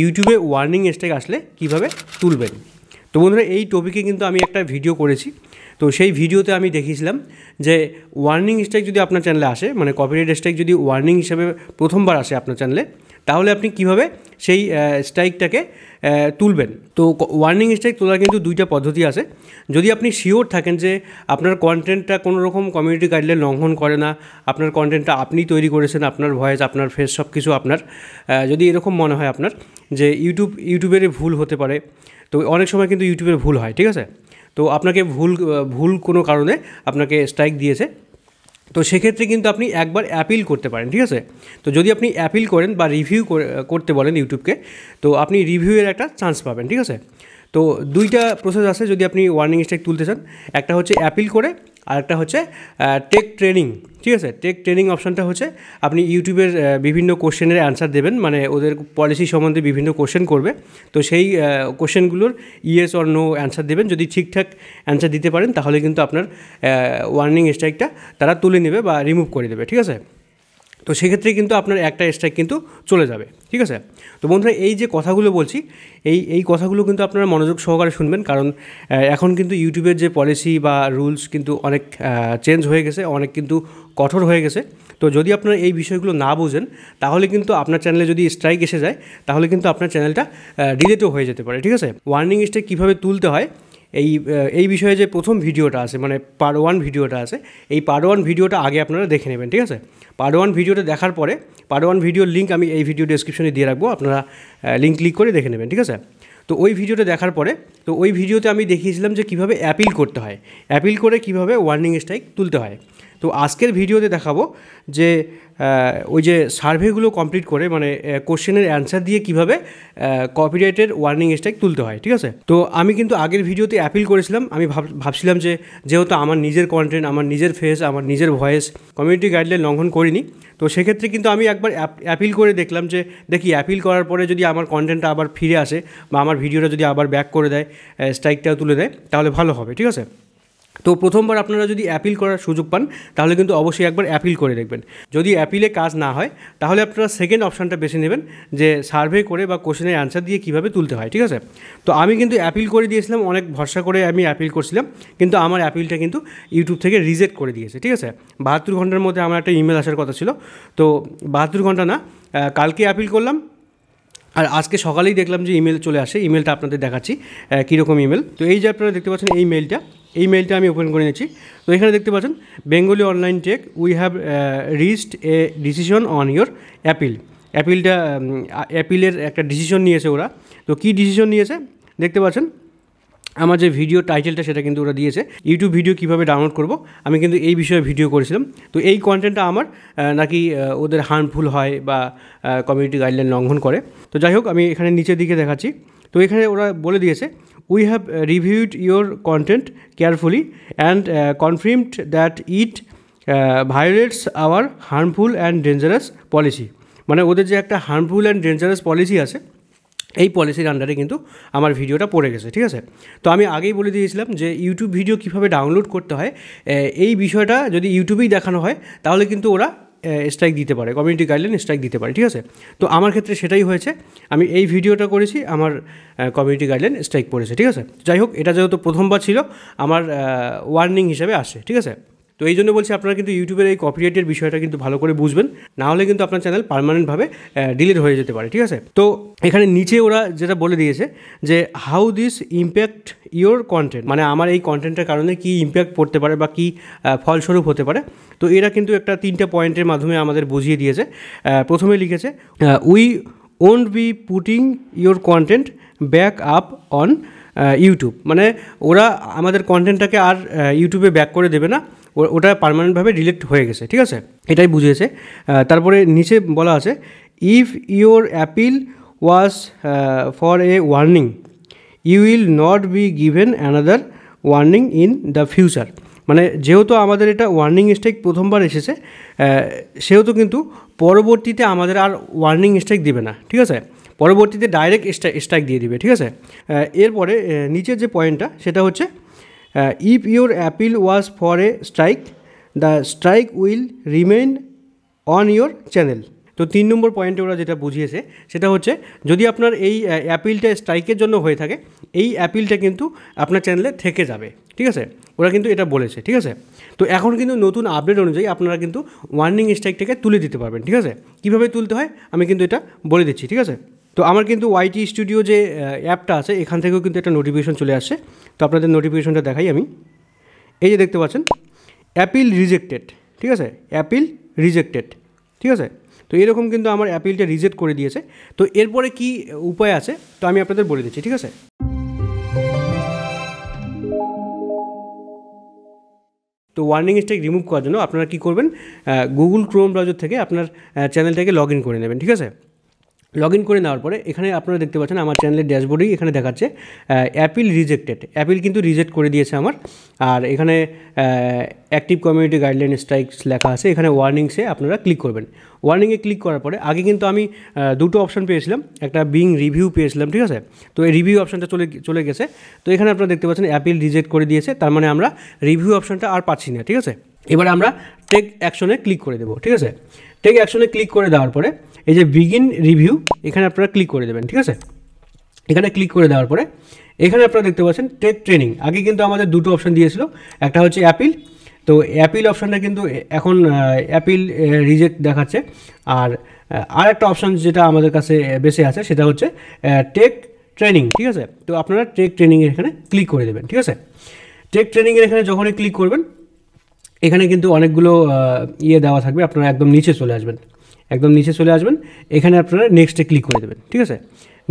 ইউটিউবে warning stake আসলে কিভাবে তুলবেন তো বন্ধুরা এই টপিকে কিন্তু আমি একটা ভিডিও করেছি তো সেই ভিডিওতে আমি দেখিয়েছিলাম যে ওয়ার্নিং স্টেক যদি আপনার চ্যানেলে আসে মানে কপিরাইট স্টেক যদি ওয়ার্নিং হিসাবে প্রথমবার আসে আপনার চ্যানেলে তাহলে আপনি কিভাবে সেই স্ট্রাইকটাকে তুলবেন তো ওয়ার্নিং স্ট্রাইক তোলার কিন্তু দুইটা পদ্ধতি আছে যদি আপনি শিওর থাকেন যে আপনার কন্টেন্টটা কোনো রকম কমিউনিটি গাইডলাইন লঙ্ঘন করে না আপনার কন্টেন্টটা আপনি তৈরি করেছেন আপনার ভয়েস আপনার ফেস সব কিছু আপনার যদি এরকম মনে হয় আপনার যে ইউটিউব ইউটিউবের ভুল হতে পারে তো অনেক সময় কিন্তু ইউটিউবের ভুল হয় ঠিক আছে তো আপনাকে ভুল ভুল কোনো কারণে আপনাকে স্ট্রাইক দিয়েছে তো সেক্ষেত্রে কিন্তু আপনি একবার অ্যাপিল করতে পারেন ঠিক আছে তো যদি আপনি অ্যাপিল করেন বা রিভিউ করতে বলেন ইউটিউবকে তো আপনি রিভিউয়ের একটা চান্স পাবেন ঠিক আছে তো দুইটা প্রসেস আছে যদি আপনি ওয়ার্নিং স্ট্রাইক তুলতে চান একটা হচ্ছে অ্যাপিল করে আরেকটা হচ্ছে টেক ট্রেনিং ঠিক আছে টেক ট্রেনিং অপশানটা হচ্ছে আপনি ইউটিউবের বিভিন্ন কোশ্চেনের অ্যান্সার দেবেন মানে ওদের পলিসি সম্বন্ধে বিভিন্ন কোশ্চেন করবে তো সেই কোশ্চেনগুলোর ইয়েস অর নো অ্যান্সার দেবেন যদি ঠিকঠাক অ্যান্সার দিতে পারেন তাহলে কিন্তু আপনার ওয়ার্নিং স্ট্রাইকটা তারা তুলে নেবে বা রিমুভ করে দেবে ঠিক আছে তো সেক্ষেত্রে কিন্তু আপনার একটা স্ট্রাইক কিন্তু চলে যাবে ঠিক আছে তো বন্ধুরা এই যে কথাগুলো বলছি এই এই কথাগুলো কিন্তু আপনারা মনোযোগ সহকারে শুনবেন কারণ এখন কিন্তু ইউটিউবের যে পলিসি বা রুলস কিন্তু অনেক চেঞ্জ হয়ে গেছে অনেক কিন্তু কঠোর হয়ে গেছে তো যদি আপনারা এই বিষয়গুলো না বোঝেন তাহলে কিন্তু আপনার চ্যানেলে যদি স্ট্রাইক এসে যায় তাহলে কিন্তু আপনার চ্যানেলটা ডিলেটও হয়ে যেতে পারে ঠিক আছে ওয়ার্নিং স্ট্রাইক কীভাবে তুলতে হয় এই এই বিষয়ে যে প্রথম ভিডিওটা আছে মানে পার্ট ওয়ান ভিডিওটা আছে এই পার্ট ওয়ান ভিডিওটা আগে আপনারা দেখে নেবেন ঠিক আছে পার্ট ওয়ান ভিডিওটা দেখার পরে পার্ট ওয়ান ভিডিওর লিঙ্ক আমি এই ভিডিও ডেসক্রিপশনে দিয়ে রাখবো আপনারা লিঙ্ক ক্লিক করে দেখে নেবেন ঠিক আছে তো ওই ভিডিওটা দেখার পরে তো ওই ভিডিওতে আমি দেখিয়েছিলাম যে কিভাবে অ্যাপিল করতে হয় অ্যাপিল করে কিভাবে ওয়ার্নিং স্ট্রাইক তুলতে হয় তো আজকের ভিডিওতে দেখাবো যে ওই যে সার্ভেগুলো কমপ্লিট করে মানে কোশ্চেনের অ্যান্সার দিয়ে কিভাবে কপিরাইটের ওয়ার্নিং স্ট্রাইক তুলতে হয় ঠিক আছে তো আমি কিন্তু আগের ভিডিওতে অ্যাপিল করেছিলাম আমি ভাবছিলাম যে যেহেতু আমার নিজের কন্টেন্ট আমার নিজের ফেস আমার নিজের ভয়েস কমিউনিটি গাইডলাইন লঙ্ঘন করিনি তো সেক্ষেত্রে কিন্তু আমি একবার অ্যাপিল করে দেখলাম যে দেখি অ্যাপিল করার পরে যদি আমার কন্টেন্টটা আবার ফিরে আসে বা আমার ভিডিওটা যদি আবার ব্যাক করে দেয় স্ট্রাইকটাও তুলে দেয় তাহলে ভালো হবে ঠিক আছে তো প্রথমবার আপনারা যদি অ্যাপিল করার সুযোগ পান তাহলে কিন্তু অবশ্যই একবার অ্যাপিল করে দেখবেন যদি অ্যাপিলে কাজ না হয় তাহলে আপনারা সেকেন্ড অপশানটা বেছে নেবেন যে সার্ভে করে বা কোশ্চেনের অ্যান্সার দিয়ে কীভাবে তুলতে হয় ঠিক আছে তো আমি কিন্তু অ্যাপিল করে দিয়েছিলাম অনেক ভরসা করে আমি অ্যাপিল করছিলাম কিন্তু আমার অ্যাপিলটা কিন্তু ইউটিউব থেকে রিজেক্ট করে দিয়েছে ঠিক আছে বাহাত্তর ঘন্টার মধ্যে আমার একটা ইমেল আসার কথা ছিল তো বাহাত্তর ঘন্টা না কালকে অ্যাপিল করলাম আর আজকে সকালেই দেখলাম যে ইমেল চলে আসে ইমেলটা আপনাদের দেখাচ্ছি কীরকম ইমেল তো এই যে আপনারা দেখতে পাচ্ছেন এই মেলটা এই মেলটা আমি ওপেন করে নিয়েছি তো এখানে দেখতে পাচ্ছেন Bengali online tech we have reached a decision on your appeal অ্যাপিলটা অ্যাপিলের একটা ডিসিশন নিয়েছে ওরা তো কী ডিসিশন নিয়েছে দেখতে পাচ্ছেন আমার যে ভিডিও টাইটেলটা সেটা কিন্তু ওরা দিয়েছে ইউটিউব ভিডিও কিভাবে ডাউনলোড করব আমি কিন্তু এই বিষয়ে ভিডিও করেছিলাম তো এই কন্টেন্টটা আমার নাকি ওদের হার্মফুল হয় বা কমিউনিটি গাইডলাইন লঙ্ঘন করে তো যাই হোক আমি এখানে নিচের দিকে দেখাচ্ছি তো এখানে ওরা বলে দিয়েছে we have reviewed your content carefully and confirmed that it violates our harmful and dangerous policy মানে ওদের যে একটা হার্মফুল অ্যান্ড ডেঞ্জারাস পলিসি আছে এই পলিসির আন্ডারে কিন্তু আমার ভিডিওটা পড়ে গেছে ঠিক আছে তো আমি আগেই বলে দিয়েছিলাম যে ইউটিউব ভিডিও কীভাবে ডাউনলোড করতে হয় এই বিষয়টা যদি ইউটিউবেই দেখানো হয় তাহলে কিন্তু ওরা স্ট্রাইক দিতে পারে কমিউনিটি গাইডলাইন স্ট্রাইক দিতে পারে ঠিক আছে তো আমার ক্ষেত্রে সেটাই হয়েছে আমি এই ভিডিওটা করেছি আমার কমিউনিটি গাইডলাইন স্ট্রাইক পড়েছে ঠিক আছে যাই হোক এটা যেহেতু প্রথমবার ছিল আমার ওয়ার্নিং হিসেবে আসে ঠিক আছে তো এই জন্য বলছি আপনারা কিন্তু ইউটিউবের এই কপিরাইটের বিষয়টা কিন্তু ভালো করে বুঝবেন না হলে কিন্তু আপনার চ্যানেল পারমানেন্টভাবে ডিলিট হয়ে যেতে পারে ঠিক আছে তো এখানে নিচে ওরা যেটা বলে দিয়েছে যে how this impact your content মানে আমার এই কন্টেন্টের কারণে কি ইম্প্যাক্ট পড়তে পারে বা কী ফলস্বরূপ হতে পারে তো এরা কিন্তু একটা তিনটা পয়েন্টের মাধ্যমে আমাদের বুঝিয়ে দিয়েছে প্রথমে লিখেছে we won't be putting your content back up on YouTube মানে ওরা আমাদের কন্টেন্টটাকে আর ইউটিউবে ব্যাক করে দেবে না ওটা পারমানেন্টভাবে ডিলিট হয়ে গেছে ঠিক আছে এটাই বুঝিয়েছে তারপরে নিচে বলা আছে if your appeal was for a warning you will not be given another warning in the future মানে যেহেতু আমাদের এটা ওয়ার্নিং স্ট্রাইক প্রথমবার এসেছে সেহেতু কিন্তু পরবর্তীতে আমাদের আর ওয়ার্নিং স্ট্রাইক দিবে না ঠিক আছে পরবর্তীতে ডাইরেক্ট স্ট্রাইক দিয়ে দিবে ঠিক আছে এরপরে নিচের যে পয়েন্টটা সেটা হচ্ছে uh, if your appeal was for a strike the strike will remain on your channel তো তিন নম্বর পয়েন্টে ওরা যেটা বুঝিয়েছে সেটা হচ্ছে যদি আপনার এই অ্যাপিলটা স্ট্রাইকের জন্য হয়ে থাকে এই অ্যাপিলটা কিন্তু আপনার চ্যানেলে থেকে যাবে ঠিক আছে ওরা কিন্তু এটা বলেছে ঠিক আছে তো এখন কিন্তু নতুন আপডেট অনুযায়ী আপনারা কিন্তু ওয়ার্নিং স্ট্রাইকটাকে তুলে দিতে পারবেন ঠিক আছে কীভাবে তুলতে হয় আমি কিন্তু এটা বলে দিচ্ছি ঠিক আছে তো আমার কিন্তু ওয়াইটি স্টুডিও যে অ্যাপটা আছে এখান থেকেও কিন্তু একটা নোটিফিকেশন চলে আসে তো আপনাদের নোটিফিকেশনটা দেখাই আমি এই যে দেখতে পাচ্ছেন অ্যাপিল রিজেক্টেড ঠিক আছে অ্যাপিল রিজেক্টেড ঠিক আছে তো এরকম কিন্তু আমার অ্যাপিলটা রিজেক্ট করে দিয়েছে তো এরপরে কি উপায় আছে তো আমি আপনাদের বলে দিচ্ছি ঠিক আছে তো ওয়ার্নিং স্টেক রিমুভ করার জন্য আপনারা কী করবেন গুগল ক্রোম ব্রাউজার থেকে আপনার চ্যানেলটাকে লগ ইন করে নেবেন ঠিক আছে লগ ইন করে নেওয়ার পরে এখানে আপনারা দেখতে পাচ্ছেন আমার চ্যানেলের ড্যাশবোর্ডেই এখানে দেখাচ্ছে অ্যাপিল রিজেক্টেড অ্যাপিল কিন্তু রিজেক্ট করে দিয়েছে আমার আর এখানে অ্যাক্টিভ কমিউনিটি গাইডলাইন স্ট্রাইকস লেখা আছে এখানে ওয়ার্নিংসে আপনারা ক্লিক করবেন ওয়ার্নিংয়ে ক্লিক করার পরে আগে কিন্তু আমি দুটো অপশন পেয়েছিলাম একটা বিং রিভিউ পেয়েছিলাম ঠিক আছে তো এই রিভিউ অপশনটা চলে চলে গেছে তো এখানে আপনারা দেখতে পাচ্ছেন অ্যাপিল রিজেক্ট করে দিয়েছে তার মানে আমরা রিভিউ অপশানটা আর পাচ্ছি না ঠিক আছে এবার আমরা টেক অ্যাকশনে ক্লিক করে দেবো ঠিক আছে টেক অ্যাকশনে ক্লিক করে দেওয়ার পরে এই যে বিগিন রিভিউ এখানে আপনারা ক্লিক করে দেবেন ঠিক আছে এখানে ক্লিক করে দেওয়ার পরে এখানে আপনারা দেখতে পাচ্ছেন টেক ট্রেনিং আগে কিন্তু আমাদের দুটো অপশান দিয়েছিল একটা হচ্ছে অ্যাপিল তো অ্যাপিল অপশানটা কিন্তু এখন অ্যাপিল রিজেক্ট দেখাচ্ছে আর আর একটা অপশান যেটা আমাদের কাছে বেশি আছে সেটা হচ্ছে টেক ট্রেনিং ঠিক আছে তো আপনারা টেক ট্রেনিংয়ে এখানে ক্লিক করে দেবেন ঠিক আছে টেক ট্রেনিংয়ের এখানে যখনই ক্লিক করবেন এখানে কিন্তু অনেকগুলো ইয়ে দেওয়া থাকবে আপনারা একদম নিচে চলে আসবেন একদম নিচে চলে আসবেন এখানে আপনারা নেক্সটে ক্লিক করে দেবেন ঠিক আছে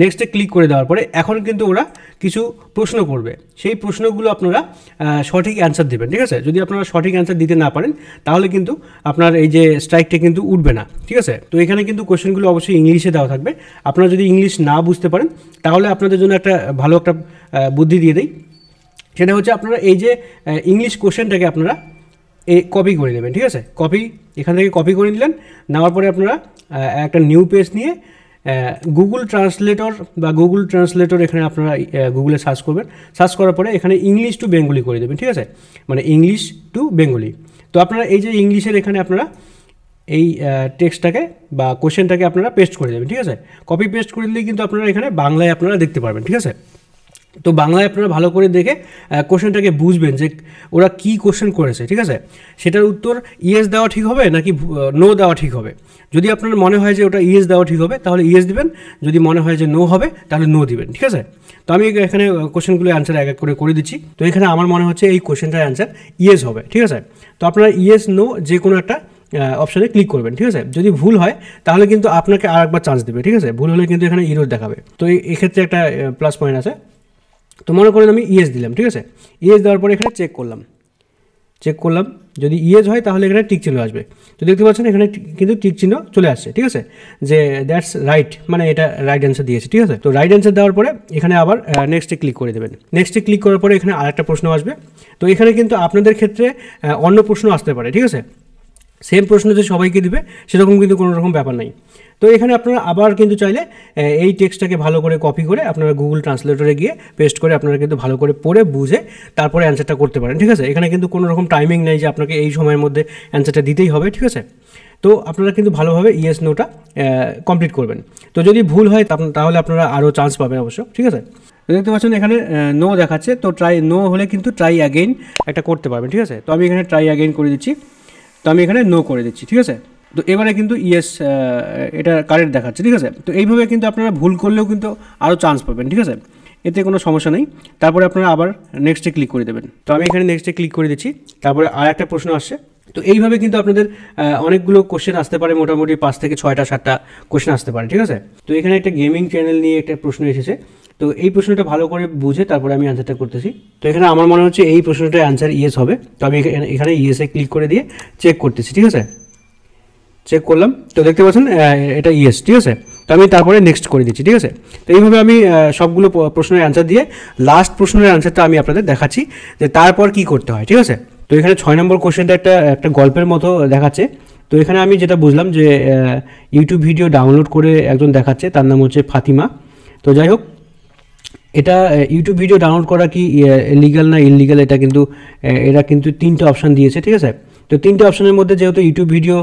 নেক্সটে ক্লিক করে দেওয়ার পরে এখন কিন্তু ওরা কিছু প্রশ্ন করবে সেই প্রশ্নগুলো আপনারা সঠিক অ্যান্সার দেবেন ঠিক আছে যদি আপনারা সঠিক অ্যান্সার দিতে না পারেন তাহলে কিন্তু আপনার এই যে স্ট্রাইকটা কিন্তু উঠবে না ঠিক আছে তো এখানে কিন্তু কোশ্চেনগুলো অবশ্যই ইংলিশে দেওয়া থাকবে আপনারা যদি ইংলিশ না বুঝতে পারেন তাহলে আপনাদের জন্য একটা ভালো একটা বুদ্ধি দিয়ে দেয় সেটা হচ্ছে আপনারা এই যে ইংলিশ কোশ্চেনটাকে আপনারা এ কপি করে নেবেন ঠিক আছে কপি এখান থেকে কপি করে নিলেন নেওয়ার পরে আপনারা একটা নিউ পেজ নিয়ে গুগল ট্রান্সলেটর বা গুগল ট্রান্সলেটর এখানে আপনারা গুগলে সার্চ করবেন সার্চ করার পরে এখানে ইংলিশ টু বেঙ্গলি করে দেবেন ঠিক আছে মানে ইংলিশ টু বেঙ্গলি তো আপনারা এই যে ইংলিশের এখানে আপনারা এই টেক্সটটাকে বা কোশ্চেনটাকে আপনারা পেস্ট করে দেবেন ঠিক আছে কপি পেস্ট করে দিলে কিন্তু আপনারা এখানে বাংলায় আপনারা দেখতে পারবেন ঠিক আছে তো বাংলায় আপনারা ভালো করে দেখে কোশ্চেনটাকে বুঝবেন যে ওরা কি কোশ্চেন করেছে ঠিক আছে সেটার উত্তর ইএস দেওয়া ঠিক হবে নাকি নো দেওয়া ঠিক হবে যদি আপনার মনে হয় যে ওটা ইএস দেওয়া ঠিক হবে তাহলে ইএস দিবেন যদি মনে হয় যে নো হবে তাহলে নো দিবেন ঠিক আছে তো আমি এখানে কোশ্চেনগুলো অ্যান্সার এক এক করে করে দিচ্ছি তো এখানে আমার মনে হচ্ছে এই কোশ্চেনটার অ্যান্সার ইএস হবে ঠিক আছে তো আপনারা ইএস নো যে কোনো একটা অপশানে ক্লিক করবেন ঠিক আছে যদি ভুল হয় তাহলে কিন্তু আপনাকে আর একবার চান্স দেবে ঠিক আছে ভুল হলে কিন্তু এখানে ইরোর দেখাবে তো এক্ষেত্রে একটা প্লাস পয়েন্ট আছে তো মনে করেন আমি ইএস e দিলাম ঠিক আছে ইএস e দেওয়ার পরে এখানে চেক করলাম চেক করলাম যদি ইএস e হয় তাহলে এখানে টিক চিহ্ন আসবে তো দেখতে পাচ্ছেন এখানে কিন্তু টিক চিহ্ন চলে আসছে ঠিক আছে যে দ্যাটস রাইট মানে এটা রাইট অ্যান্সার দিয়েছে ঠিক আছে তো রাইট অ্যান্সার দেওয়ার পরে এখানে আবার নেক্সটে ক্লিক করে দেবেন নেক্সটে ক্লিক করার পরে এখানে আরেকটা প্রশ্ন আসবে তো এখানে কিন্তু আপনাদের ক্ষেত্রে অন্য প্রশ্ন আসতে পারে ঠিক আছে সেম প্রশ্ন যে সবাইকে দিবে সেরকম কিন্তু কোনো রকম ব্যাপার নাই তো এখানে আপনারা আবার কিন্তু চাইলে এই টেক্সটটাকে ভালো করে কপি করে আপনারা গুগল ট্রান্সলেটরে গিয়ে পেস্ট করে আপনারা কিন্তু ভালো করে পড়ে বুঝে তারপরে অ্যান্সারটা করতে পারেন ঠিক আছে এখানে কিন্তু কোনো রকম টাইমিং নেই যে আপনাকে এই সময়ের মধ্যে অ্যান্সারটা দিতেই হবে ঠিক আছে তো আপনারা কিন্তু ভালোভাবে ইএস নোটা কমপ্লিট করবেন তো যদি ভুল হয় তাহলে আপনারা আরও চান্স পাবেন অবশ্য ঠিক আছে দেখতে পাচ্ছেন এখানে নো দেখাচ্ছে তো ট্রাই নো হলে কিন্তু ট্রাই অ্যাগেইন একটা করতে পারবেন ঠিক আছে তো আমি এখানে ট্রাই অ্যাগেইন করে দিচ্ছি তো আমি এখানে নো করে দিচ্ছি ঠিক আছে তো এবারে কিন্তু ইয়েস এটা কারেক্ট দেখাচ্ছে ঠিক আছে তো এইভাবে কিন্তু আপনারা ভুল করলেও কিন্তু আরও চান্স পাবেন ঠিক আছে এতে কোনো সমস্যা নেই তারপরে আপনারা আবার নেক্সটে ক্লিক করে দেবেন তো আমি এখানে নেক্সটে ক্লিক করে দিচ্ছি তারপরে আর একটা প্রশ্ন আসছে তো এইভাবে কিন্তু আপনাদের অনেকগুলো কোশ্চেন আসতে পারে মোটামুটি পাঁচ থেকে ছয়টা সাতটা কোশ্চেন আসতে পারে ঠিক আছে তো এখানে একটা গেমিং চ্যানেল নিয়ে একটা প্রশ্ন এসেছে তো এই প্রশ্নটা ভালো করে বুঝে তারপরে আমি অ্যান্সারটা করতেছি তো এখানে আমার মনে হচ্ছে এই প্রশ্নটার অ্যান্সার ইয়েস হবে তো আমি এখানে ইয়েসে ক্লিক করে দিয়ে চেক করতেছি ঠিক আছে চেক করলাম তো দেখতে পাচ্ছেন এটা ইয়েস ঠিক আছে তো আমি তারপরে নেক্সট করে দিচ্ছি ঠিক আছে তো এইভাবে আমি সবগুলো প্রশ্নের অ্যান্সার দিয়ে লাস্ট প্রশ্নের অ্যান্সারটা আমি আপনাদের দেখাচ্ছি যে তারপর কি করতে হয় ঠিক আছে তো এখানে ছয় নম্বর কোশ্চেনটা একটা একটা গল্পের মতো দেখাচ্ছে তো এখানে আমি যেটা বুঝলাম যে ইউটিউব ভিডিও ডাউনলোড করে একজন দেখাচ্ছে তার নাম হচ্ছে ফাতিমা তো যাই হোক এটা ইউটিউব ভিডিও ডাউনলোড করা কি লিগাল না ইললিগাল এটা কিন্তু এরা কিন্তু তিনটে অপশান দিয়েছে ঠিক আছে তো তিনটে অপশানের মধ্যে যেহেতু ইউটিউব ভিডিও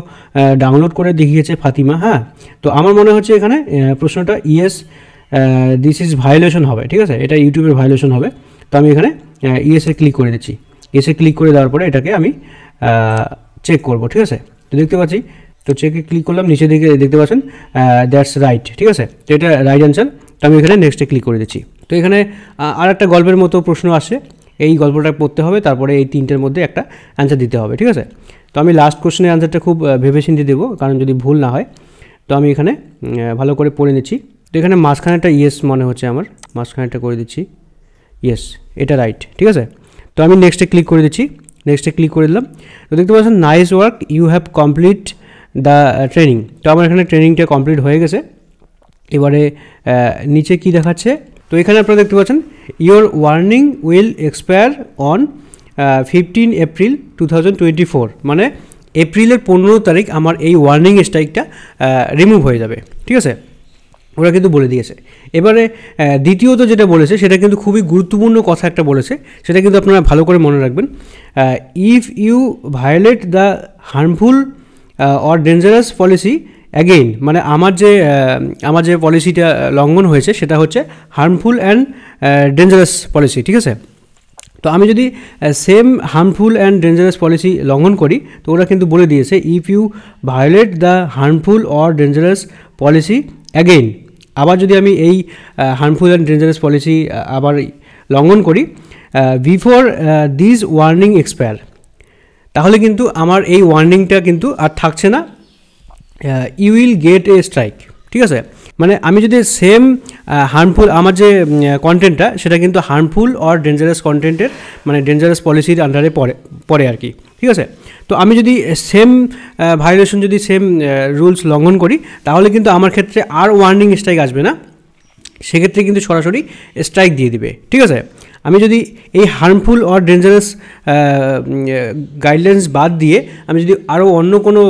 ডাউনলোড করে দেখিয়েছে ফাতিমা হ্যাঁ তো আমার মনে হচ্ছে এখানে প্রশ্নটা ইয়েস দিস ইজ ভায়োলেশন হবে ঠিক আছে এটা ইউটিউবের ভায়োলেশন হবে তো আমি এখানে ইয়েসে ক্লিক করে দিচ্ছি এসে ক্লিক করে দেওয়ার পরে এটাকে আমি চেক করব ঠিক আছে তো দেখতে পাচ্ছি তো চেকে ক্লিক করলাম নিচে দিকে দেখতে পাচ্ছেন দ্যাটস রাইট ঠিক আছে তো এটা রাইট অ্যান্সার তো আমি এখানে নেক্সটে ক্লিক করে দিচ্ছি তো এখানে আর একটা গল্পের মতো প্রশ্ন আসে এই গল্পটা পড়তে হবে তারপরে এই তিনটের মধ্যে একটা অ্যান্সার দিতে হবে ঠিক আছে তো আমি লাস্ট কোশ্চেনের অ্যান্সারটা খুব ভেবে ভেবেচিন্তে দেবো কারণ যদি ভুল না হয় তো আমি এখানে ভালো করে পড়ে নিচ্ছি তো এখানে মাঝখানেটা ইয়েস মনে হচ্ছে আমার মাঝখানেটা করে দিচ্ছি ইয়েস এটা রাইট ঠিক আছে তো আমি নেক্সটে ক্লিক করে দিচ্ছি নেক্সটে ক্লিক করে দিলাম তো দেখতে পাচ্ছেন nice work you have complete the training তো আমার এখানে ট্রেনিংটা কমপ্লিট হয়ে গেছে এবারে uh, নিচে কি দেখাচ্ছে তো এখানে আপনারা দেখতে পাচ্ছেন your warning will expire on fifteen April two মানে এপ্রিলের পনেরো তারিখ আমার এই ওয়ার্নিং স্ট্রাইকটা রিমুভ হয়ে যাবে ঠিক আছে ওরা কিন্তু বলে দিয়েছে এবারে দ্বিতীয়ত যেটা বলেছে সেটা কিন্তু খুবই গুরুত্বপূর্ণ কথা একটা বলেছে সেটা কিন্তু আপনারা ভালো করে মনে রাখবেন if you violate the harmful or dangerous policy again মানে আমার যে আমার যে পলিসিটা লঙ্ঘন হয়েছে সেটা হচ্ছে হার্মফুল অ্যান্ড ডেঞ্জারাস পলিসি ঠিক আছে তো আমি যদি same harmful and dangerous policy লঙ্ঘন করি তো ওরা কিন্তু বলে দিয়েছে if you violate the harmful or dangerous policy again আবার যদি আমি এই হার্মফুল অ্যান্ড ডেঞ্জারাস পলিসি আবার লঙ্ঘন করি বিফোর দিস ওয়ার্নিং এক্সপায়ার তাহলে কিন্তু আমার এই ওয়ার্নিংটা কিন্তু আর থাকছে না you will get a strike ঠিক আছে মানে আমি যদি সেম হার্মফুল আমার যে কন্টেন্টটা সেটা কিন্তু হার্মফুল অর ডেঞ্জারাস কন্টেন্টের মানে ডেঞ্জারাস পলিসির আন্ডারে পড়ে পড়ে আর কি ঠিক আছে তো আমি যদি সেম ভাইলেশন যদি সেম রুলস লঙ্ঘন করি তাহলে কিন্তু আমার ক্ষেত্রে আর ওয়ার্নিং স্ট্রাইক আসবে না সেক্ষেত্রে কিন্তু সরাসরি স্ট্রাইক দিয়ে দিবে ঠিক আছে আমি যদি এই হার্মফুল অর ডেঞ্জারাস গাইডলাইন্স বাদ দিয়ে আমি যদি আরও অন্য কোনো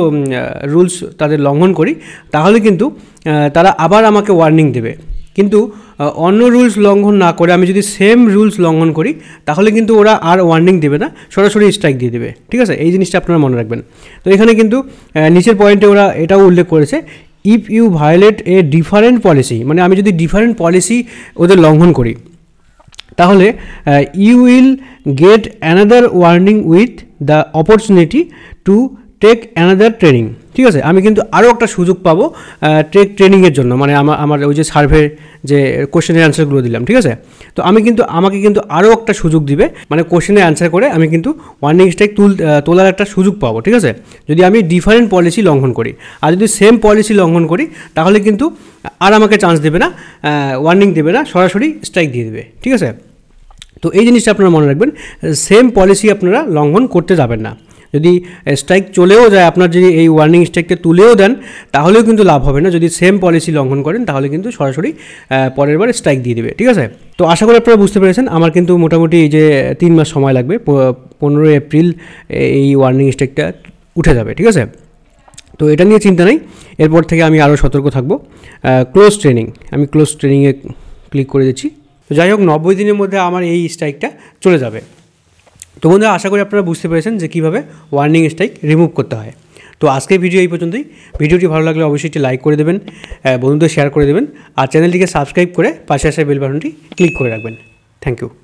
রুলস তাদের লঙ্ঘন করি তাহলে কিন্তু তারা আবার আমাকে ওয়ার্নিং দেবে কিন্তু অন্য রুলস লঙ্ঘন না করে আমি যদি সেম রুলস লঙ্ঘন করি তাহলে কিন্তু ওরা আর ওয়ার্নিং দেবে না সরাসরি স্ট্রাইক দিয়ে দেবে ঠিক আছে এই জিনিসটা আপনারা মনে রাখবেন তো এখানে কিন্তু নিচের পয়েন্টে ওরা এটাও উল্লেখ করেছে if you violate a different policy মানে আমি যদি ডিফারেন্ট পলিসি ওদের লঙ্ঘন করি তাহলে you will get another warning with the opportunity to take another training ঠিক আছে আমি কিন্তু আরও একটা সুযোগ পাবো টেক ট্রেনিংয়ের জন্য মানে আমার আমার ওই যে সার্ভের যে কোশ্চেনের অ্যান্সারগুলো দিলাম ঠিক আছে তো আমি কিন্তু আমাকে কিন্তু আরও একটা সুযোগ দিবে মানে কোশ্চেনের অ্যান্সার করে আমি কিন্তু ওয়ার্নিং স্ট্রাইক তুল তোলার একটা সুযোগ পাবো ঠিক আছে যদি আমি ডিফারেন্ট পলিসি লঙ্ঘন করি আর যদি সেম পলিসি লঙ্ঘন করি তাহলে কিন্তু আর আমাকে চান্স দেবে না ওয়ার্নিং দেবে না সরাসরি স্ট্রাইক দিয়ে দেবে ঠিক আছে তো এই জিনিসটা আপনারা মনে রাখবেন সেম পলিসি আপনারা লঙ্ঘন করতে যাবেন না যদি স্ট্রাইক চলেও যায় আপনার যদি এই ওয়ার্নিং স্ট্রাইকটা তুলেও দেন তাহলেও কিন্তু লাভ হবে না যদি সেম পলিসি লঙ্ঘন করেন তাহলে কিন্তু সরাসরি পরের বার স্ট্রাইক দিয়ে দেবে ঠিক আছে তো আশা করি আপনারা বুঝতে পেরেছেন আমার কিন্তু মোটামুটি যে তিন মাস সময় লাগবে পনেরোই এপ্রিল এই ওয়ার্নিং স্ট্রাইকটা উঠে যাবে ঠিক আছে তো এটা নিয়ে চিন্তা নেই এরপর থেকে আমি আরও সতর্ক থাকবো ক্লোজ ট্রেনিং আমি ক্লোজ ট্রেনিংয়ে ক্লিক করে দিচ্ছি তো যাই হোক নব্বই দিনের মধ্যে আমার এই স্ট্রাইকটা চলে যাবে তো বন্ধুরা আশা করি আপনারা বুঝতে পেরেছেন যে কীভাবে ওয়ার্নিং স্ট্রাইক রিমুভ করতে হয় তো আজকের ভিডিও এই পর্যন্তই ভিডিওটি ভালো লাগলে অবশ্যই একটি লাইক করে দেবেন বন্ধুদের শেয়ার করে দেবেন আর চ্যানেলটিকে সাবস্ক্রাইব করে পাশে আসা বেল বাটনটি ক্লিক করে রাখবেন থ্যাংক ইউ